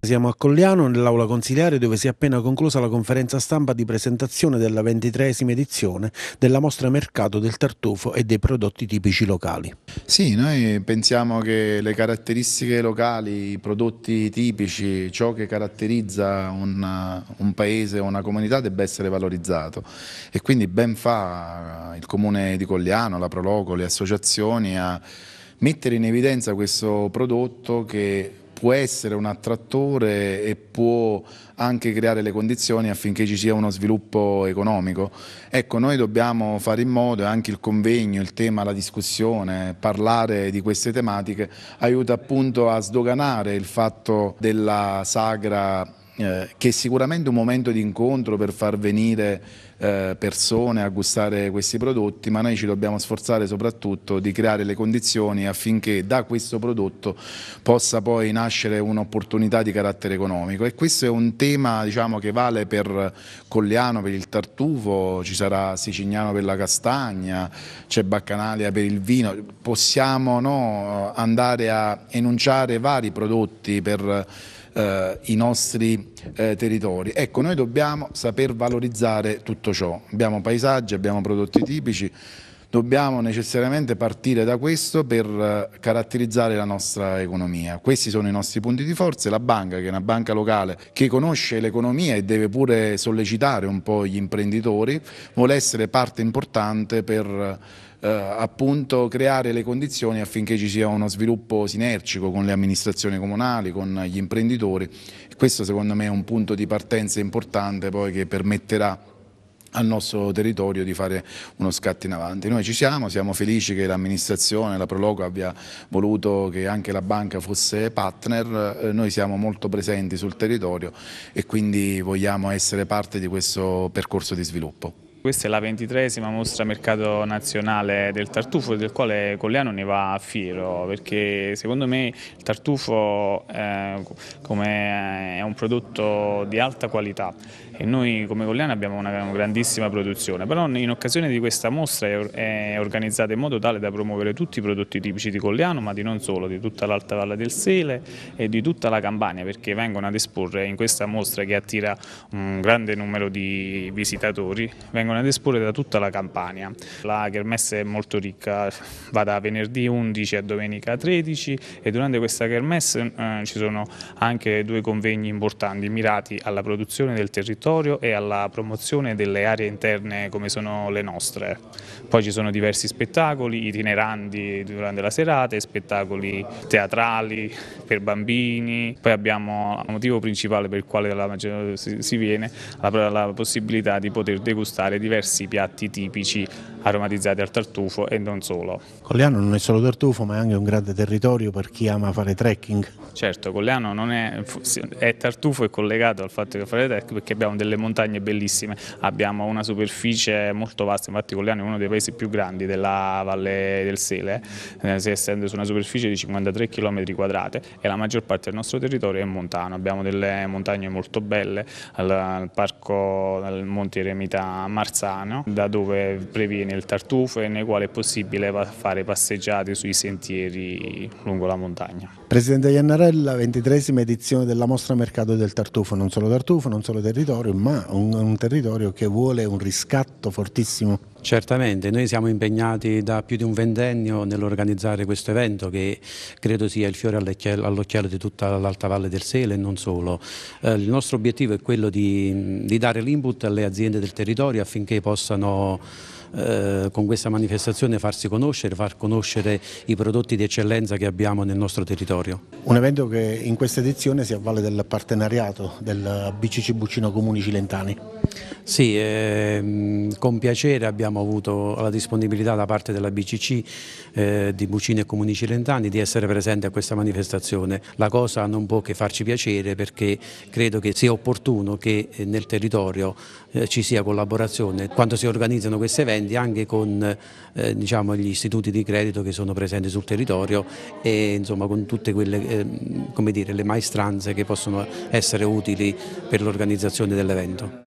Siamo a Colliano, nell'aula consiliare, dove si è appena conclusa la conferenza stampa di presentazione della ventitresima edizione della mostra mercato del tartufo e dei prodotti tipici locali. Sì, noi pensiamo che le caratteristiche locali, i prodotti tipici, ciò che caratterizza un, un paese o una comunità debba essere valorizzato e quindi ben fa il comune di Colliano, la Proloco, le associazioni a mettere in evidenza questo prodotto che può essere un attrattore e può anche creare le condizioni affinché ci sia uno sviluppo economico. Ecco, noi dobbiamo fare in modo, e anche il convegno, il tema, la discussione, parlare di queste tematiche aiuta appunto a sdoganare il fatto della sagra eh, che è sicuramente un momento di incontro per far venire eh, persone a gustare questi prodotti, ma noi ci dobbiamo sforzare soprattutto di creare le condizioni affinché da questo prodotto possa poi nascere un'opportunità di carattere economico e questo è un tema diciamo, che vale per Colliano, per il tartufo, ci sarà Sicignano per la castagna, c'è Baccanalia per il vino, possiamo no, andare a enunciare vari prodotti per eh, i nostri eh, territori. Ecco, noi dobbiamo saper valorizzare tutto ciò. Abbiamo paesaggi, abbiamo prodotti tipici, Dobbiamo necessariamente partire da questo per eh, caratterizzare la nostra economia. Questi sono i nostri punti di forza. La banca, che è una banca locale che conosce l'economia e deve pure sollecitare un po' gli imprenditori, vuole essere parte importante per eh, appunto creare le condizioni affinché ci sia uno sviluppo sinergico con le amministrazioni comunali, con gli imprenditori. Questo secondo me è un punto di partenza importante poi che permetterà al nostro territorio di fare uno scatto in avanti. Noi ci siamo, siamo felici che l'amministrazione, la Proloco abbia voluto che anche la banca fosse partner, eh, noi siamo molto presenti sul territorio e quindi vogliamo essere parte di questo percorso di sviluppo. Questa è la ventitresima mostra mercato nazionale del tartufo del quale Colliano ne va fiero perché secondo me il tartufo eh, eh, è un prodotto di alta qualità e noi come Colliano abbiamo una grandissima produzione, però in occasione di questa mostra è organizzata in modo tale da promuovere tutti i prodotti tipici di Colliano ma di non solo, di tutta l'Alta Valle del Sele e di tutta la Campania perché vengono ad esporre in questa mostra che attira un grande numero di visitatori, vengono ad esporre da tutta la Campania. La Kermesse è molto ricca, va da venerdì 11 a domenica 13 e durante questa Kermesse eh, ci sono anche due convegni importanti mirati alla produzione del territorio e alla promozione delle aree interne come sono le nostre. Poi ci sono diversi spettacoli itineranti durante la serata, spettacoli teatrali per bambini, poi abbiamo il motivo principale per il quale la, si viene la, la possibilità di poter degustare di diversi piatti tipici aromatizzati al tartufo e non solo. Colleano non è solo tartufo ma è anche un grande territorio per chi ama fare trekking. Certo, Colleano non è, è tartufo e collegato al fatto che fare trekking perché abbiamo delle montagne bellissime, abbiamo una superficie molto vasta, infatti Colleano è uno dei paesi più grandi della Valle del Sele, eh, si estende su una superficie di 53 km quadrati e la maggior parte del nostro territorio è montano, abbiamo delle montagne molto belle, al, al parco del Monte Eremita Marco Marzano, da dove previene il tartufo e nel quale è possibile fare passeggiate sui sentieri lungo la montagna. Presidente Iannarella, ventitresima edizione della mostra Mercato del Tartufo, non solo tartufo, non solo territorio, ma un, un territorio che vuole un riscatto fortissimo Certamente, noi siamo impegnati da più di un ventennio nell'organizzare questo evento che credo sia il fiore all'occhiello di tutta l'Alta Valle del Sele e non solo. Eh, il nostro obiettivo è quello di, di dare l'input alle aziende del territorio affinché affinché possano eh, con questa manifestazione farsi conoscere, far conoscere i prodotti di eccellenza che abbiamo nel nostro territorio. Un evento che in questa edizione si avvale del partenariato del BCC Buccino Comuni Cilentani. Sì, eh, con piacere abbiamo avuto la disponibilità da parte della BCC eh, di Bucino e Comuni Cilentani di essere presente a questa manifestazione. La cosa non può che farci piacere perché credo che sia opportuno che eh, nel territorio eh, ci sia collaborazione collaborazione quando si organizzano questi eventi anche con eh, diciamo, gli istituti di credito che sono presenti sul territorio e insomma, con tutte quelle eh, dire, le maestranze che possono essere utili per l'organizzazione dell'evento.